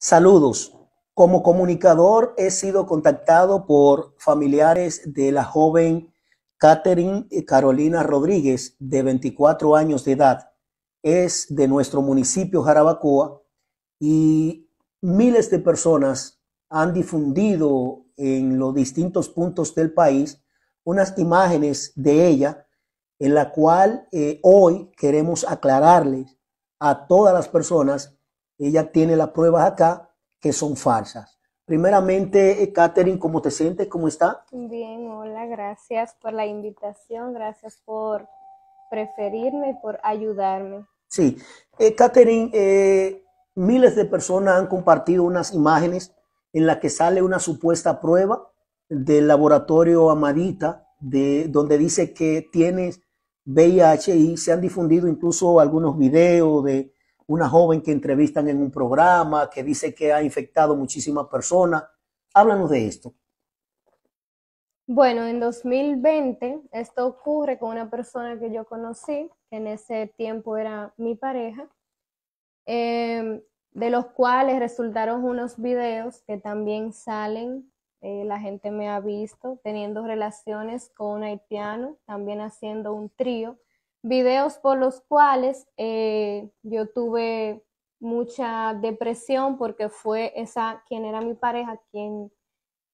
Saludos. Como comunicador he sido contactado por familiares de la joven Catherine Carolina Rodríguez, de 24 años de edad. Es de nuestro municipio Jarabacoa y miles de personas han difundido en los distintos puntos del país unas imágenes de ella en la cual eh, hoy queremos aclararles a todas las personas ella tiene las pruebas acá que son falsas. Primeramente, eh, Katherine, ¿cómo te sientes? ¿Cómo está? Bien, hola, gracias por la invitación, gracias por preferirme y por ayudarme. Sí, Catherine eh, eh, miles de personas han compartido unas imágenes en las que sale una supuesta prueba del laboratorio Amadita, de, donde dice que tienes VIH y se han difundido incluso algunos videos de una joven que entrevistan en un programa, que dice que ha infectado muchísimas personas. Háblanos de esto. Bueno, en 2020 esto ocurre con una persona que yo conocí, que en ese tiempo era mi pareja, em, de los cuales resultaron unos videos que también salen, eh, la gente me ha visto teniendo relaciones con un haitiano, también haciendo un trío videos por los cuales eh, yo tuve mucha depresión porque fue esa quien era mi pareja quien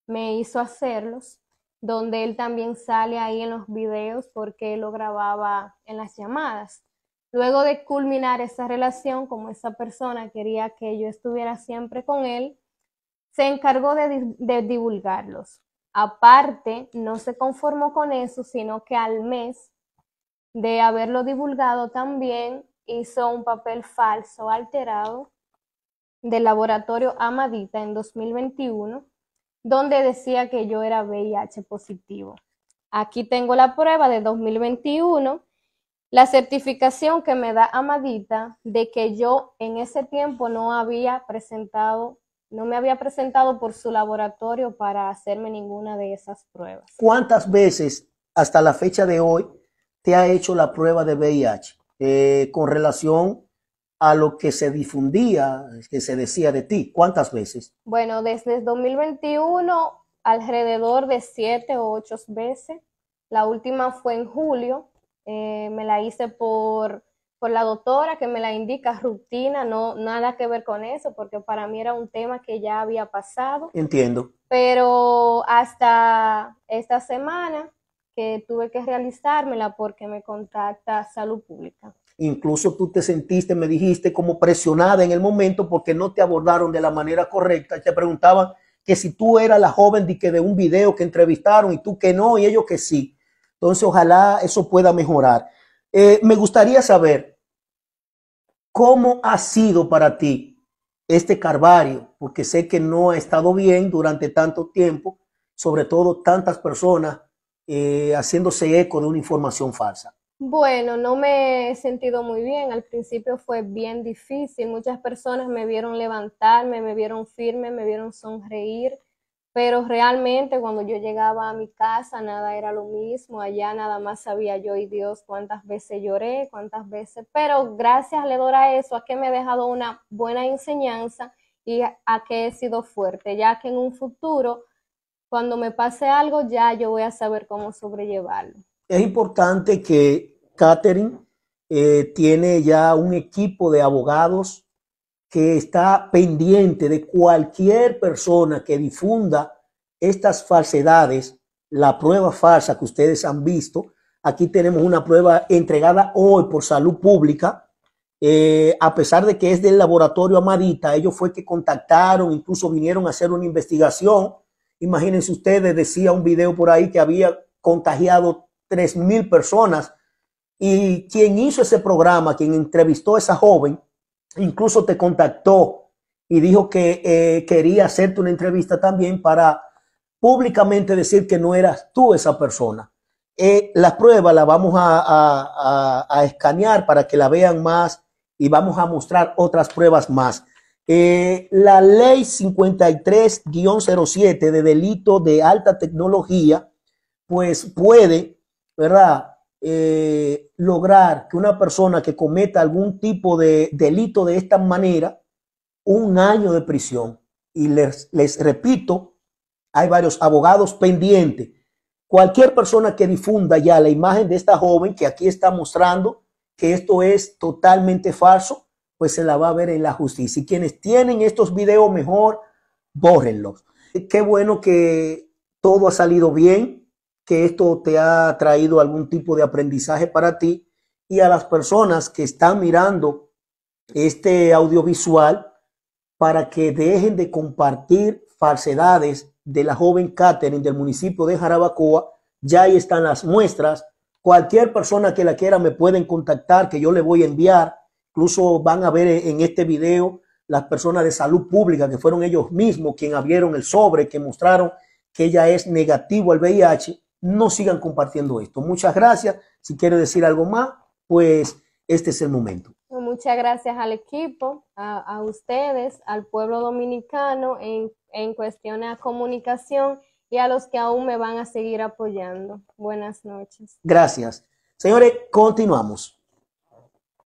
me hizo hacerlos, donde él también sale ahí en los videos porque lo grababa en las llamadas. Luego de culminar esa relación, como esa persona quería que yo estuviera siempre con él, se encargó de divulgarlos. Aparte, no se conformó con eso, sino que al mes de haberlo divulgado también hizo un papel falso alterado del laboratorio Amadita en 2021, donde decía que yo era VIH positivo. Aquí tengo la prueba de 2021, la certificación que me da Amadita de que yo en ese tiempo no había presentado, no me había presentado por su laboratorio para hacerme ninguna de esas pruebas. ¿Cuántas veces hasta la fecha de hoy te ha hecho la prueba de VIH eh, con relación a lo que se difundía, que se decía de ti? ¿Cuántas veces? Bueno, desde 2021 alrededor de siete o ocho veces. La última fue en julio. Eh, me la hice por, por, la doctora que me la indica rutina, no nada que ver con eso, porque para mí era un tema que ya había pasado. Entiendo. Pero hasta esta semana que tuve que realizármela porque me contacta salud pública. Incluso tú te sentiste, me dijiste, como presionada en el momento porque no te abordaron de la manera correcta. Te preguntaban que si tú eras la joven de, que de un video que entrevistaron y tú que no y ellos que sí. Entonces, ojalá eso pueda mejorar. Eh, me gustaría saber cómo ha sido para ti este Carvario, porque sé que no ha estado bien durante tanto tiempo, sobre todo tantas personas eh, haciéndose eco de una información falsa? Bueno, no me he sentido muy bien. Al principio fue bien difícil. Muchas personas me vieron levantarme, me vieron firme, me vieron sonreír, pero realmente cuando yo llegaba a mi casa nada era lo mismo. Allá nada más sabía yo y Dios cuántas veces lloré, cuántas veces. Pero gracias le a eso, a que me he dejado una buena enseñanza y a que he sido fuerte, ya que en un futuro cuando me pase algo ya yo voy a saber cómo sobrellevarlo. Es importante que Catherine eh, tiene ya un equipo de abogados que está pendiente de cualquier persona que difunda estas falsedades, la prueba falsa que ustedes han visto. Aquí tenemos una prueba entregada hoy por salud pública. Eh, a pesar de que es del laboratorio Amarita, ellos fue que contactaron, incluso vinieron a hacer una investigación Imagínense ustedes, decía un video por ahí que había contagiado 3.000 personas y quien hizo ese programa, quien entrevistó a esa joven, incluso te contactó y dijo que eh, quería hacerte una entrevista también para públicamente decir que no eras tú esa persona. Las eh, la prueba la vamos a, a escanear para que la vean más y vamos a mostrar otras pruebas más. Eh, la ley 53-07 de delito de alta tecnología, pues puede, ¿verdad? Eh, lograr que una persona que cometa algún tipo de delito de esta manera, un año de prisión. Y les, les repito, hay varios abogados pendientes. Cualquier persona que difunda ya la imagen de esta joven que aquí está mostrando que esto es totalmente falso, pues se la va a ver en la justicia. Y quienes tienen estos videos mejor, bórrenlos. Qué bueno que todo ha salido bien, que esto te ha traído algún tipo de aprendizaje para ti y a las personas que están mirando este audiovisual para que dejen de compartir falsedades de la joven Catherine del municipio de Jarabacoa. Ya ahí están las muestras. Cualquier persona que la quiera me pueden contactar, que yo le voy a enviar Incluso van a ver en este video las personas de salud pública, que fueron ellos mismos quienes abrieron el sobre, que mostraron que ella es negativo al VIH, no sigan compartiendo esto. Muchas gracias. Si quiere decir algo más, pues este es el momento. Muchas gracias al equipo, a, ustedes, al pueblo dominicano en, en cuestión a comunicación y a los que aún me van a seguir apoyando. Buenas noches. Gracias. Señores, continuamos.